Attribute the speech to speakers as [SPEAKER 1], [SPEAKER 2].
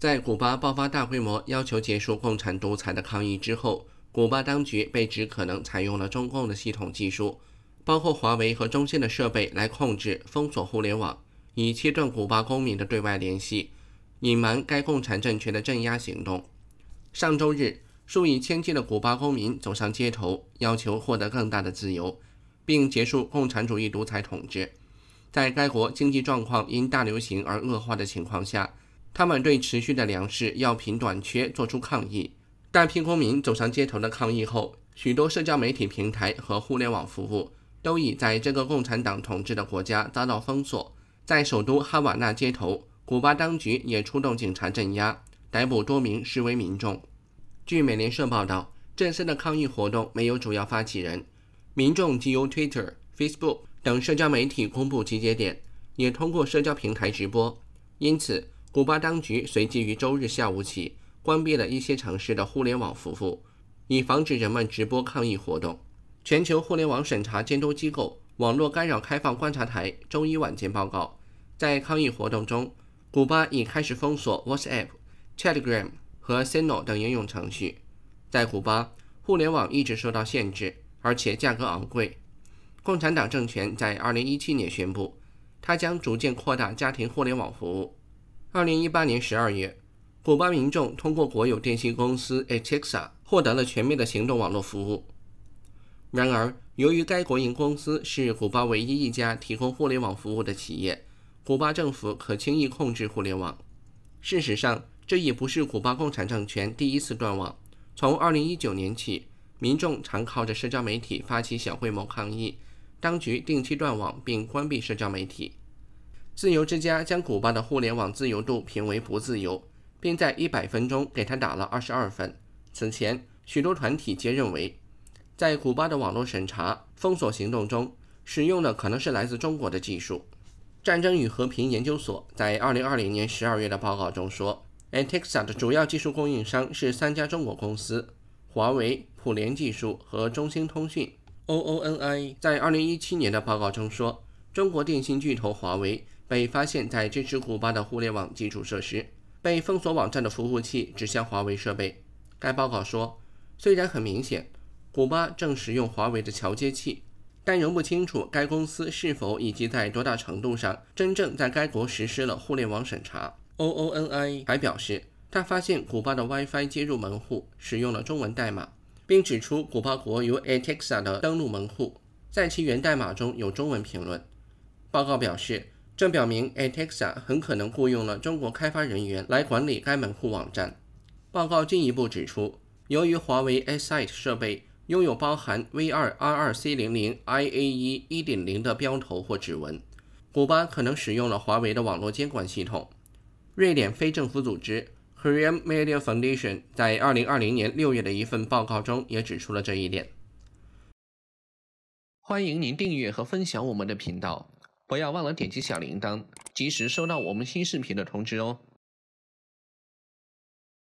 [SPEAKER 1] 在古巴爆发大规模要求结束共产独裁的抗议之后，古巴当局被指可能采用了中共的系统技术，包括华为和中兴的设备来控制、封锁互联网，以切断古巴公民的对外联系，隐瞒该共产政权的镇压行动。上周日，数以千计的古巴公民走上街头，要求获得更大的自由，并结束共产主义独裁统治。在该国经济状况因大流行而恶化的情况下。他们对持续的粮食、药品短缺做出抗议，大批公民走上街头的抗议后，许多社交媒体平台和互联网服务都已在这个共产党统治的国家遭到封锁。在首都哈瓦那街头，古巴当局也出动警察镇压，逮捕多名示威民众。据美联社报道，这次的抗议活动没有主要发起人，民众即由 Twitter、Facebook 等社交媒体公布集结点，也通过社交平台直播，因此。古巴当局随即于周日下午起关闭了一些城市的互联网服务，以防止人们直播抗议活动。全球互联网审查监督机构“网络干扰开放观察台”周一晚间报告，在抗议活动中，古巴已开始封锁 WhatsApp、Telegram 和 Signal 等应用程序。在古巴，互联网一直受到限制，而且价格昂贵。共产党政权在2017年宣布，它将逐渐扩大家庭互联网服务。二零一八年十二月，古巴民众通过国有电信公司 Etexa 获得了全面的行动网络服务。然而，由于该国营公司是古巴唯一一家提供互联网服务的企业，古巴政府可轻易控制互联网。事实上，这已不是古巴共产政权第一次断网。从二零一九年起，民众常靠着社交媒体发起小规模抗议，当局定期断网并关闭社交媒体。自由之家将古巴的互联网自由度评为不自由，并在一百分钟给他打了二十二分。此前，许多团体皆认为，在古巴的网络审查封锁行动中使用的可能是来自中国的技术。战争与和平研究所在二零二零年十二月的报告中说，Antexa 的主要技术供应商是三家中国公司：华为、普联技术和中兴通讯。OONI 在二零一七年的报告中说。中国电信巨头华为被发现，在支持古巴的互联网基础设施被封锁网站的服务器指向华为设备。该报告说，虽然很明显，古巴正使用华为的桥接器，但仍不清楚该公司是否以及在多大程度上真正在该国实施了互联网审查。OONI 还表示，他发现古巴的 WiFi 接入门户使用了中文代码，并指出古巴国有 ATEXA 的登录门户在其源代码中有中文评论。报告表示，这表明 ATEXA 很可能雇佣了中国开发人员来管理该门户网站。报告进一步指出，由于华为 a s i t e 设备拥有包含 V2R2C00IAE1.0 的标头或指纹，古巴可能使用了华为的网络监管系统。瑞典非政府组织 h r m a n Media Foundation 在2020年6月的一份报告中也指出了这一点。欢迎您订阅和分享我们的频道。不要忘了点击小铃铛，及时收到我们新视频的通知哦。